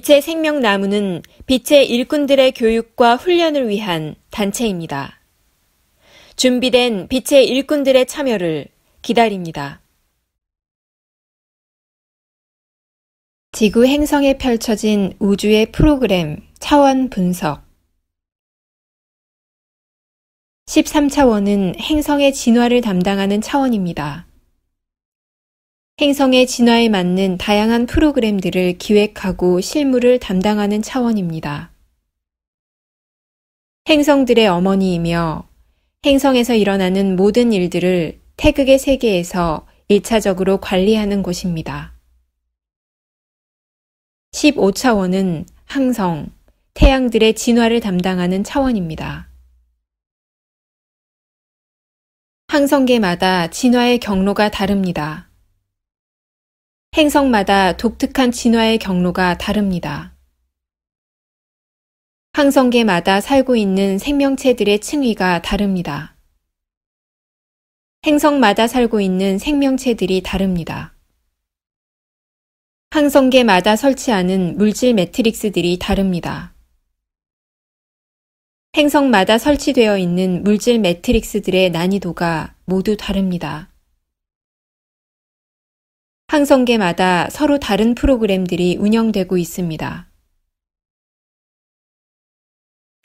빛의 생명나무는 빛의 일꾼들의 교육과 훈련을 위한 단체입니다. 준비된 빛의 일꾼들의 참여를 기다립니다. 지구 행성에 펼쳐진 우주의 프로그램 차원 분석 13차원은 행성의 진화를 담당하는 차원입니다. 행성의 진화에 맞는 다양한 프로그램들을 기획하고 실무를 담당하는 차원입니다. 행성들의 어머니이며 행성에서 일어나는 모든 일들을 태극의 세계에서 1차적으로 관리하는 곳입니다. 15차원은 항성, 태양들의 진화를 담당하는 차원입니다. 항성계마다 진화의 경로가 다릅니다. 행성마다 독특한 진화의 경로가 다릅니다. 항성계마다 살고 있는 생명체들의 층위가 다릅니다. 행성마다 살고 있는 생명체들이 다릅니다. 항성계마다 설치하는 물질 매트릭스들이 다릅니다. 행성마다 설치되어 있는 물질 매트릭스들의 난이도가 모두 다릅니다. 항성계마다 서로 다른 프로그램들이 운영되고 있습니다.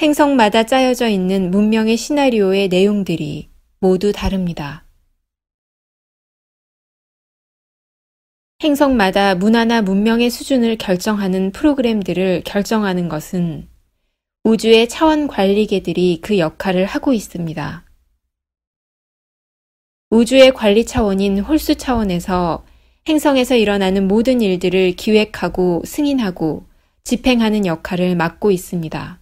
행성마다 짜여져 있는 문명의 시나리오의 내용들이 모두 다릅니다. 행성마다 문화나 문명의 수준을 결정하는 프로그램들을 결정하는 것은 우주의 차원 관리계들이 그 역할을 하고 있습니다. 우주의 관리 차원인 홀수 차원에서 행성에서 일어나는 모든 일들을 기획하고 승인하고 집행하는 역할을 맡고 있습니다.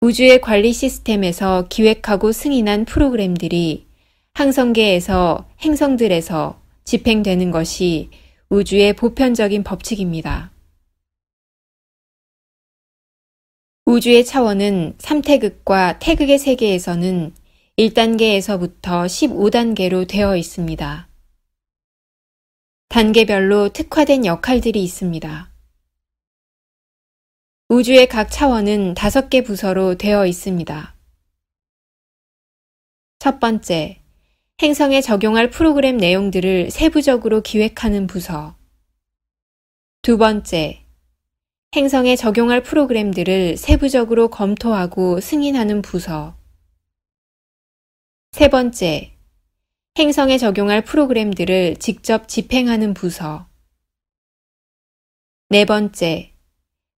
우주의 관리 시스템에서 기획하고 승인한 프로그램들이 항성계에서 행성들에서 집행되는 것이 우주의 보편적인 법칙입니다. 우주의 차원은 3태극과 태극의 세계에서는 1단계에서부터 15단계로 되어 있습니다. 단계별로 특화된 역할들이 있습니다. 우주의 각 차원은 다섯 개 부서로 되어 있습니다. 첫 번째, 행성에 적용할 프로그램 내용들을 세부적으로 기획하는 부서. 두 번째, 행성에 적용할 프로그램들을 세부적으로 검토하고 승인하는 부서. 세 번째, 행성에 적용할 프로그램들을 직접 집행하는 부서. 네 번째,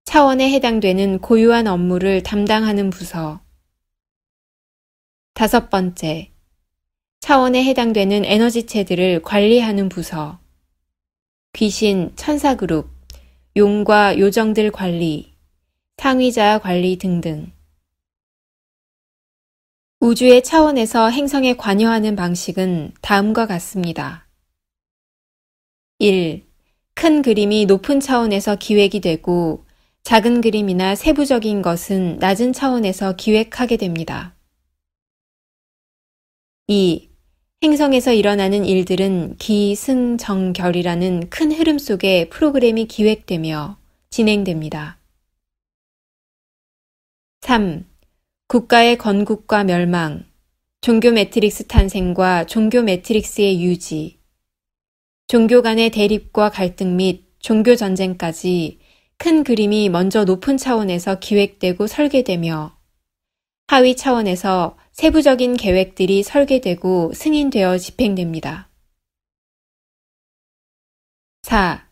차원에 해당되는 고유한 업무를 담당하는 부서. 다섯 번째, 차원에 해당되는 에너지체들을 관리하는 부서. 귀신, 천사그룹, 용과 요정들 관리, 상위자 관리 등등. 우주의 차원에서 행성에 관여하는 방식은 다음과 같습니다. 1. 큰 그림이 높은 차원에서 기획이 되고 작은 그림이나 세부적인 것은 낮은 차원에서 기획하게 됩니다. 2. 행성에서 일어나는 일들은 기, 승, 정, 결이라는 큰 흐름 속에 프로그램이 기획되며 진행됩니다. 3. 국가의 건국과 멸망, 종교 매트릭스 탄생과 종교 매트릭스의 유지, 종교 간의 대립과 갈등 및 종교 전쟁까지 큰 그림이 먼저 높은 차원에서 기획되고 설계되며 하위 차원에서 세부적인 계획들이 설계되고 승인되어 집행됩니다. 4.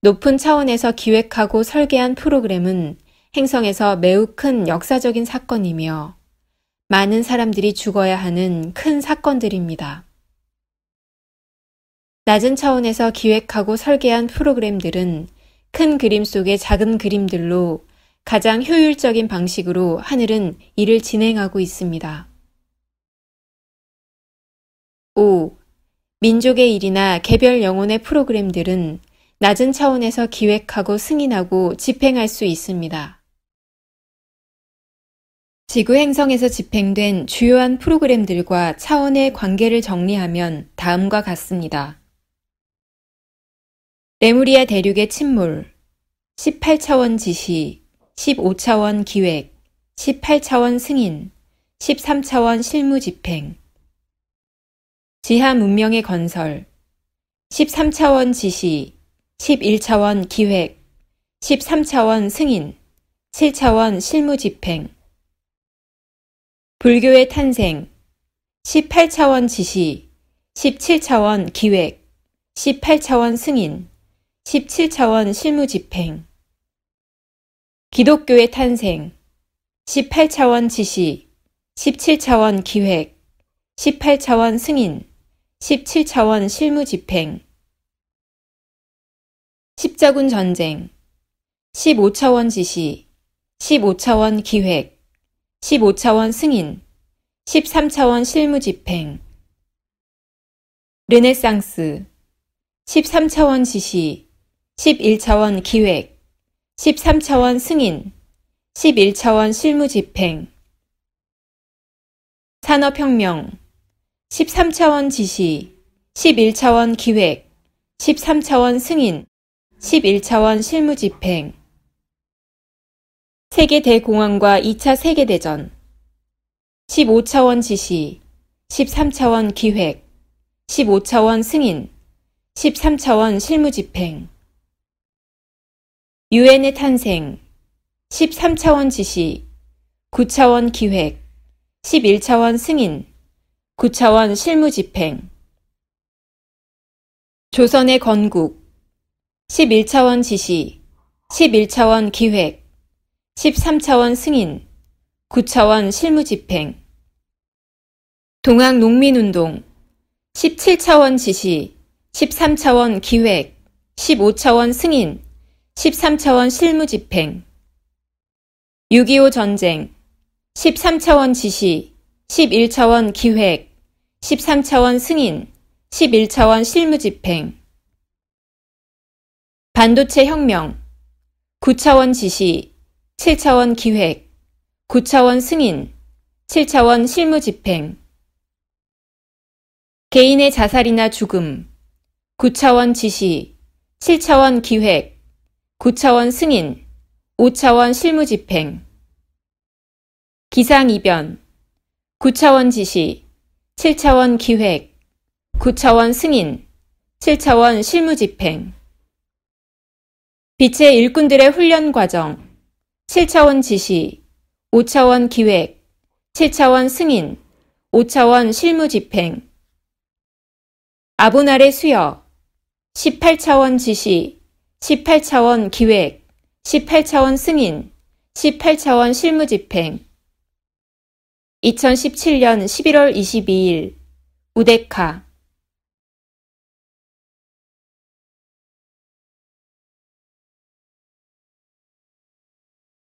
높은 차원에서 기획하고 설계한 프로그램은 행성에서 매우 큰 역사적인 사건이며 많은 사람들이 죽어야 하는 큰 사건들입니다. 낮은 차원에서 기획하고 설계한 프로그램들은 큰 그림 속의 작은 그림들로 가장 효율적인 방식으로 하늘은 이를 진행하고 있습니다. 5. 민족의 일이나 개별 영혼의 프로그램들은 낮은 차원에서 기획하고 승인하고 집행할 수 있습니다. 지구 행성에서 집행된 주요한 프로그램들과 차원의 관계를 정리하면 다음과 같습니다. 레무리아 대륙의 침몰 18차원 지시 15차원 기획 18차원 승인 13차원 실무 집행 지하 문명의 건설 13차원 지시 11차원 기획 13차원 승인 7차원 실무 집행 불교의 탄생 18차원 지시 17차원 기획 18차원 승인 17차원 실무 집행 기독교의 탄생 18차원 지시 17차원 기획 18차원 승인 17차원 실무 집행 십자군 전쟁 15차원 지시 15차원 기획 15차원 승인, 13차원 실무 집행, 르네상스, 13차원 지시, 11차원 기획, 13차원 승인, 11차원 실무 집행, 산업혁명, 13차원 지시, 11차원 기획, 13차원 승인, 11차원 실무 집행, 세계 대공황과 2차 세계대전 15차원 지시 13차원 기획 15차원 승인 13차원 실무집행 u n 의 탄생 13차원 지시 9차원 기획 11차원 승인 9차원 실무집행 조선의 건국 11차원 지시 11차원 기획 13차원 승인, 9차원 실무집행, 동학농민운동, 17차원 지시, 13차원 기획, 15차원 승인, 13차원 실무집행, 6.25 전쟁, 13차원 지시, 11차원 기획, 13차원 승인, 11차원 실무집행, 반도체 혁명, 9차원 지시, 7차원 기획, 9차원 승인, 7차원 실무 집행. 개인의 자살이나 죽음, 9차원 지시, 7차원 기획, 9차원 승인, 5차원 실무 집행. 기상 이변, 9차원 지시, 7차원 기획, 9차원 승인, 7차원 실무 집행. 빛의 일꾼들의 훈련 과정, 7차원 지시, 5차원 기획, 7차원 승인, 5차원 실무 집행. 아부날의 수여, 18차원 지시, 18차원 기획, 18차원 승인, 18차원 실무 집행. 2017년 11월 22일, 우데카.